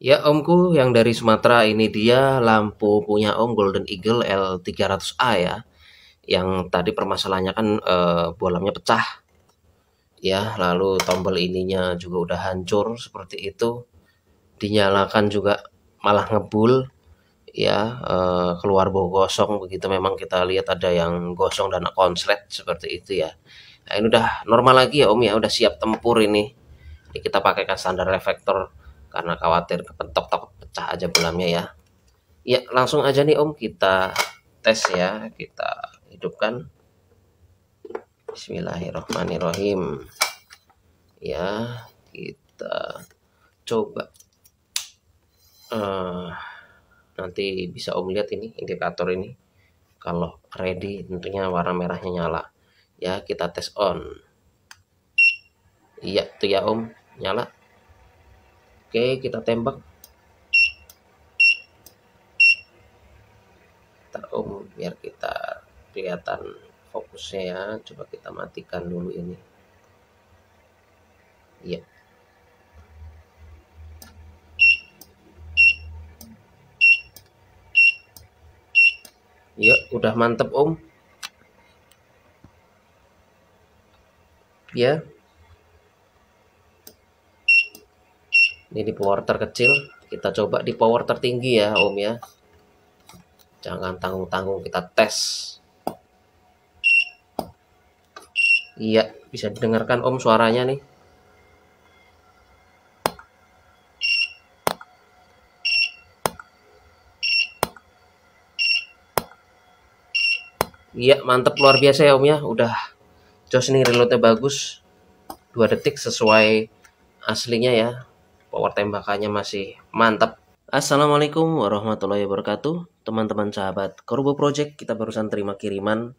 Ya omku yang dari Sumatera ini dia lampu punya om Golden Eagle L300A ya. Yang tadi permasalahannya kan e, eh, bolamnya pecah. Ya, lalu tombol ininya juga udah hancur seperti itu. Dinyalakan juga malah ngebul ya e, keluar bau gosong begitu memang kita lihat ada yang gosong dan konslet seperti itu ya. Nah, ini udah normal lagi ya Om ya, udah siap tempur ini. ini kita pakaikan standar reflektor karena khawatir kepentok takut pecah aja bulannya ya ya langsung aja nih om kita tes ya kita hidupkan Bismillahirrohmanirrohim ya kita coba uh, nanti bisa om lihat ini indikator ini kalau ready tentunya warna merahnya nyala ya kita tes on iya tuh ya om nyala Oke, kita tembak. Kita om um, biar kita kelihatan fokusnya ya. Coba kita matikan dulu ini. Iya. Iya, udah mantep om. Ya. ini di power terkecil kita coba di power tertinggi ya om ya jangan tanggung-tanggung kita tes iya bisa didengarkan om suaranya nih Iya mantep luar biasa ya om ya Udah jos nih reloadnya bagus Dua detik sesuai aslinya ya power tembakannya masih mantap. Assalamualaikum warahmatullahi wabarakatuh, teman-teman sahabat Korbo Project. Kita barusan terima kiriman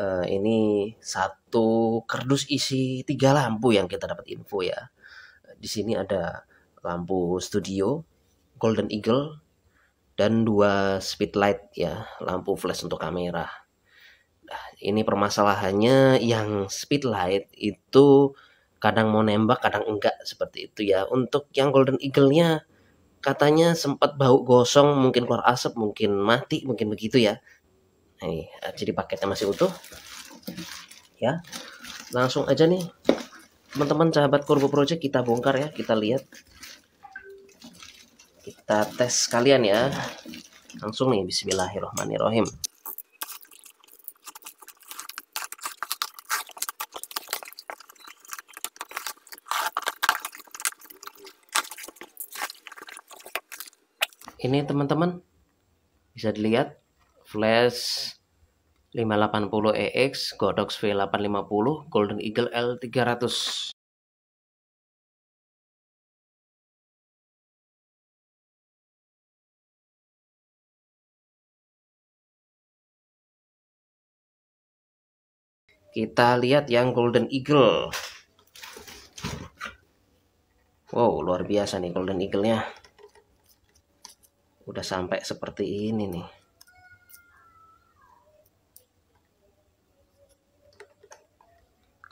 uh, ini satu kardus isi tiga lampu yang kita dapat info ya. Di sini ada lampu studio Golden Eagle dan dua speedlight ya, lampu flash untuk kamera. Nah, ini permasalahannya yang speedlight itu kadang mau nembak kadang enggak seperti itu ya untuk yang Golden Eagle-nya katanya sempat bau gosong mungkin keluar asap mungkin mati mungkin begitu ya nah, nih eh, jadi paketnya masih utuh ya langsung aja nih teman-teman sahabat kurbo Project kita bongkar ya kita lihat kita tes kalian ya langsung nih Bismillahirrohmanirrohim ini teman-teman bisa dilihat flash 580EX, e Godox V850, Golden Eagle L300. Kita lihat yang Golden Eagle. Wow, luar biasa nih Golden Eagle-nya udah sampai seperti ini nih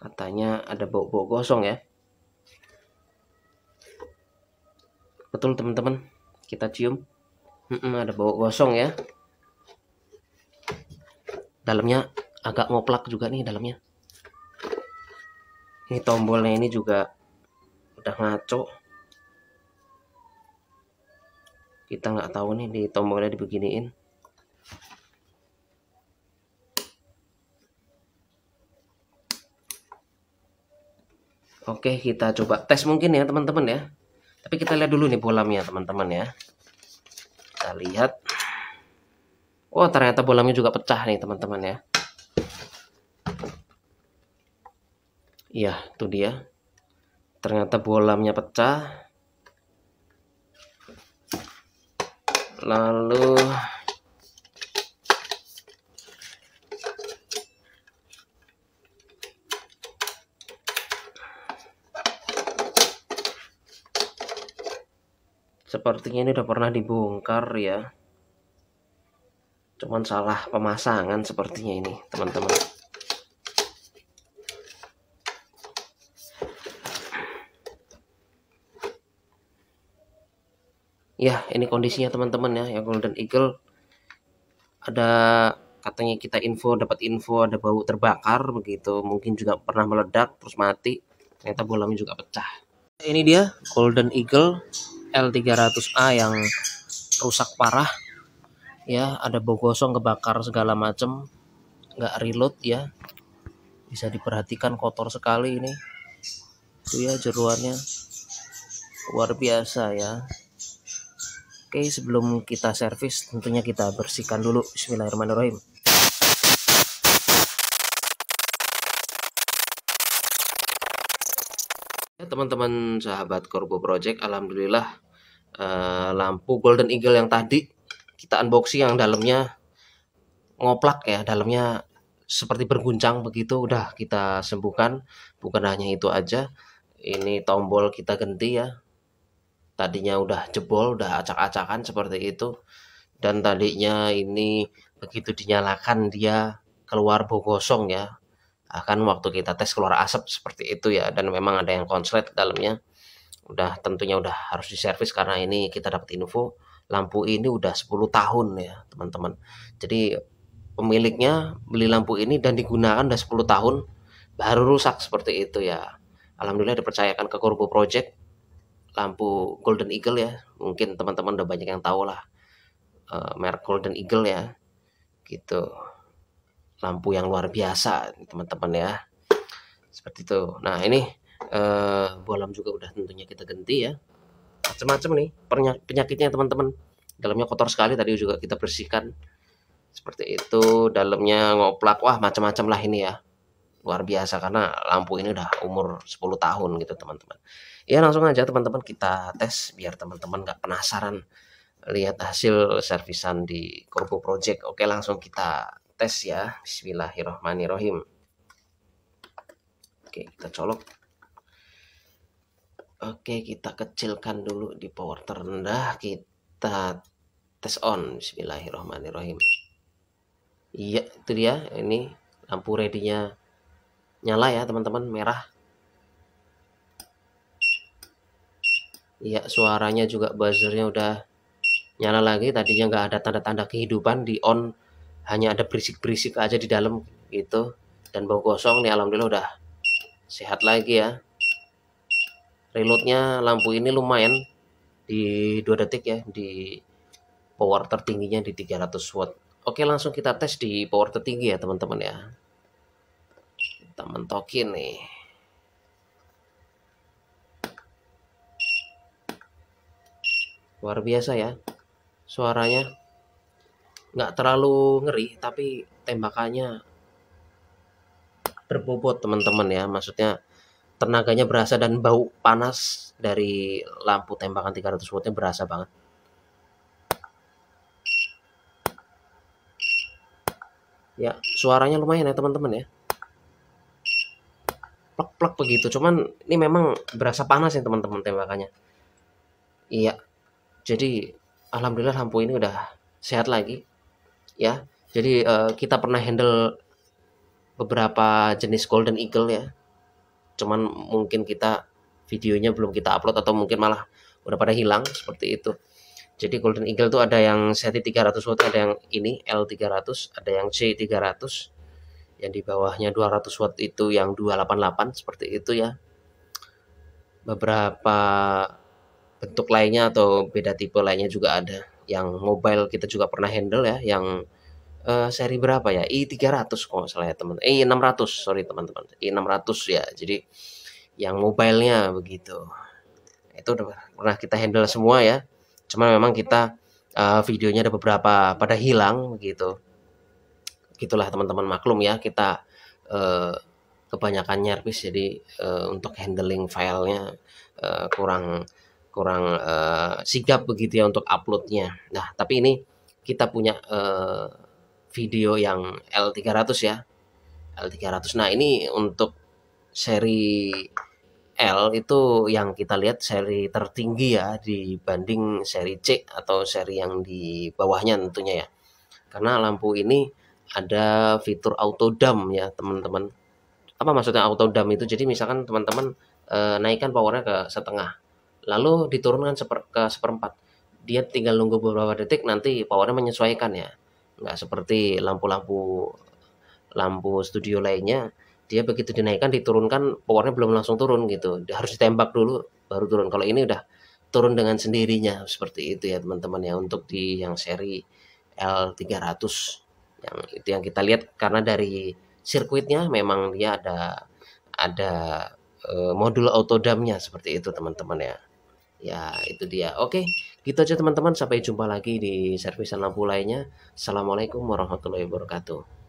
katanya ada bau-bau gosong ya betul teman-teman kita cium hmm, -mm, ada bau gosong ya dalamnya agak ngoplak juga nih dalamnya ini tombolnya ini juga udah ngaco kita nggak tahu nih di tombolnya dibeginiin Oke kita coba tes mungkin ya teman-teman ya tapi kita lihat dulu nih bolamnya teman-teman ya kita lihat Oh ternyata bolamnya juga pecah nih teman-teman ya Iya itu dia ternyata bolamnya pecah lalu sepertinya ini udah pernah dibongkar ya cuman salah pemasangan sepertinya ini teman-teman ya ini kondisinya teman-teman ya yang golden eagle ada katanya kita info dapat info ada bau terbakar begitu mungkin juga pernah meledak terus mati ternyata bolamnya juga pecah ini dia golden eagle L300A yang rusak parah ya ada bau gosong kebakar segala macem nggak reload ya bisa diperhatikan kotor sekali ini itu ya jeruannya luar biasa ya Oke, sebelum kita servis tentunya kita bersihkan dulu bismillahirrahmanirrahim. Ya, teman-teman sahabat Korbo Project, alhamdulillah uh, lampu Golden Eagle yang tadi kita unboxing yang dalamnya ngoplak ya, dalamnya seperti berguncang begitu udah kita sembuhkan. Bukan hanya itu aja, ini tombol kita ganti ya, tadinya udah jebol udah acak-acakan seperti itu dan tadinya ini begitu dinyalakan dia keluar bau gosong ya akan waktu kita tes keluar asap seperti itu ya dan memang ada yang konslet dalamnya udah tentunya udah harus diservis karena ini kita dapat info lampu ini udah 10 tahun ya teman-teman jadi pemiliknya beli lampu ini dan digunakan udah 10 tahun baru rusak seperti itu ya Alhamdulillah dipercayakan ke Korbo Project lampu Golden Eagle ya mungkin teman-teman udah banyak yang tahu lah uh, merek Golden Eagle ya gitu lampu yang luar biasa teman-teman ya seperti itu nah ini uh, eh, bolam juga udah tentunya kita ganti ya macam-macam nih penyakitnya teman-teman dalamnya kotor sekali tadi juga kita bersihkan seperti itu dalamnya ngoplak wah macam-macam lah ini ya luar biasa karena lampu ini udah umur 10 tahun gitu teman-teman ya langsung aja teman-teman kita tes biar teman-teman nggak penasaran lihat hasil servisan di Corpo Project oke langsung kita tes ya Bismillahirrohmanirrohim oke kita colok oke kita kecilkan dulu di power terendah kita tes on Bismillahirrohmanirrohim iya itu dia ini lampu ready-nya nyala ya teman-teman merah Iya suaranya juga buzzernya udah nyala lagi tadinya nggak ada tanda-tanda kehidupan di on hanya ada berisik-berisik aja di dalam gitu dan bau kosong nih alhamdulillah udah sehat lagi ya reloadnya lampu ini lumayan di 2 detik ya di power tertingginya di 300 watt oke langsung kita tes di power tertinggi ya teman-teman ya kita mentokin nih luar biasa ya suaranya nggak terlalu ngeri tapi tembakannya berbobot teman-teman ya maksudnya tenaganya berasa dan bau panas dari lampu tembakan 300 wattnya berasa banget ya suaranya lumayan ya teman-teman ya plek begitu cuman ini memang berasa panas ya teman-teman tembakannya iya jadi alhamdulillah lampu ini udah sehat lagi ya jadi uh, kita pernah handle beberapa jenis golden eagle ya cuman mungkin kita videonya belum kita upload atau mungkin malah udah pada hilang seperti itu jadi golden eagle tuh ada yang seti 300 watt ada yang ini L300 ada yang C300 yang di bawahnya 200 watt itu yang 288 seperti itu ya beberapa bentuk lainnya atau beda tipe lainnya juga ada yang mobile kita juga pernah handle ya yang uh, seri berapa ya i300 kok salah ya teman eh, I 600 sorry teman-teman i600 ya jadi yang mobilenya begitu itu udah pernah kita handle semua ya cuman memang kita uh, videonya ada beberapa pada hilang begitu gitulah teman-teman maklum ya kita eh, kebanyakan nyerpis jadi eh, untuk handling filenya eh, kurang kurang eh, sigap begitu ya untuk uploadnya. Nah tapi ini kita punya eh, video yang L300 ya L300. Nah ini untuk seri L itu yang kita lihat seri tertinggi ya dibanding seri C atau seri yang di bawahnya tentunya ya. Karena lampu ini ada fitur auto dump ya teman-teman apa maksudnya auto dump itu jadi misalkan teman-teman e, naikkan powernya ke setengah lalu diturunkan seper, ke seperempat dia tinggal nunggu beberapa detik nanti powernya menyesuaikan ya nggak seperti lampu-lampu lampu studio lainnya dia begitu dinaikkan diturunkan powernya belum langsung turun gitu harus ditembak dulu baru turun kalau ini udah turun dengan sendirinya seperti itu ya teman-teman ya untuk di yang seri L300 yang itu yang kita lihat karena dari sirkuitnya memang dia ada ada uh, modul autodamnya seperti itu teman-teman ya ya itu dia oke gitu aja teman-teman sampai jumpa lagi di servisan lampu lainnya assalamualaikum warahmatullahi wabarakatuh